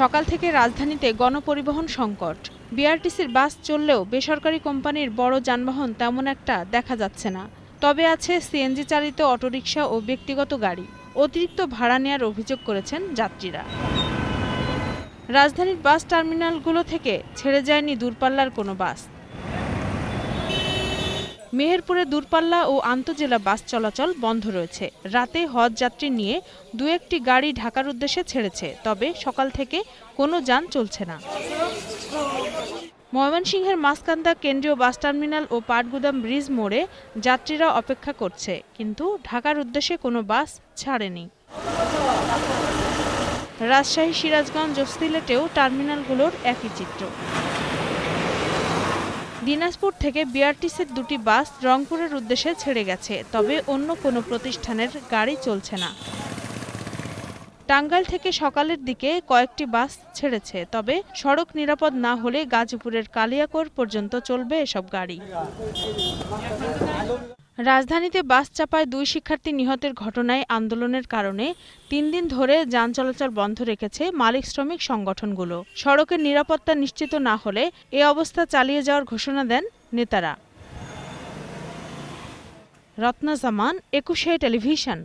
সকাল থেকে রাজধানীতে গণপরিবহন সংকট বিআরটিসির বাস চললেও বেসরকারি কোম্পানির বড় যানবাহন তেমন একটা দেখা যাচ্ছে না তবে আছে সিএনজি চালিত অটোরিকশা ও ব্যক্তিগত গাড়ি অতিরিক্ত ভাড়া নেয়ার অভিযোগ করেছেন যাত্রীরা রাজধানীর বাস টার্মিনালগুলো থেকে ছেড়ে যায়নি দূরপাল্লার কোনো বাস মেহেরপুরে দূরপাল্লা ও আন্তজেলা বাস চলাচল বন্ধ রয়েছে রাতে হজ যাত্রী নিয়ে দু একটি গাড়ি ঢাকার উদ্দেশ্যে ছেড়েছে তবে সকাল থেকে কোনো যান চলছে না ময়মনসিংহের মাসকান্দা কেন্দ্রীয় বাস টার্মিনাল ও পাটগুদাম ব্রিজ মোড়ে যাত্রীরা অপেক্ষা করছে কিন্তু ঢাকার উদ্দেশ্যে কোনো বাস ছাড়েনি রাজশাহী সিরাজগঞ্জ ও সিলেটেও টার্মিনালগুলোর একই চিত্র দিনাজপুর থেকে বিআরটিসির দুটি বাস রংপুরের উদ্দেশ্যে ছেড়ে গেছে তবে অন্য কোনো প্রতিষ্ঠানের গাড়ি চলছে না টাঙ্গাইল থেকে সকালের দিকে কয়েকটি বাস ছেড়েছে তবে সড়ক নিরাপদ না হলে গাজীপুরের কালিয়াকোর পর্যন্ত চলবে এসব গাড়ি রাজধানীতে বাস চাপায় দুই শিক্ষার্থী নিহতের ঘটনায় আন্দোলনের কারণে তিন দিন ধরে যান চলাচল বন্ধ রেখেছে মালিক শ্রমিক সংগঠনগুলো সড়কের নিরাপত্তা নিশ্চিত না হলে এ অবস্থা চালিয়ে যাওয়ার ঘোষণা দেন নেতারা রত্না জামান একুশে টেলিভিশন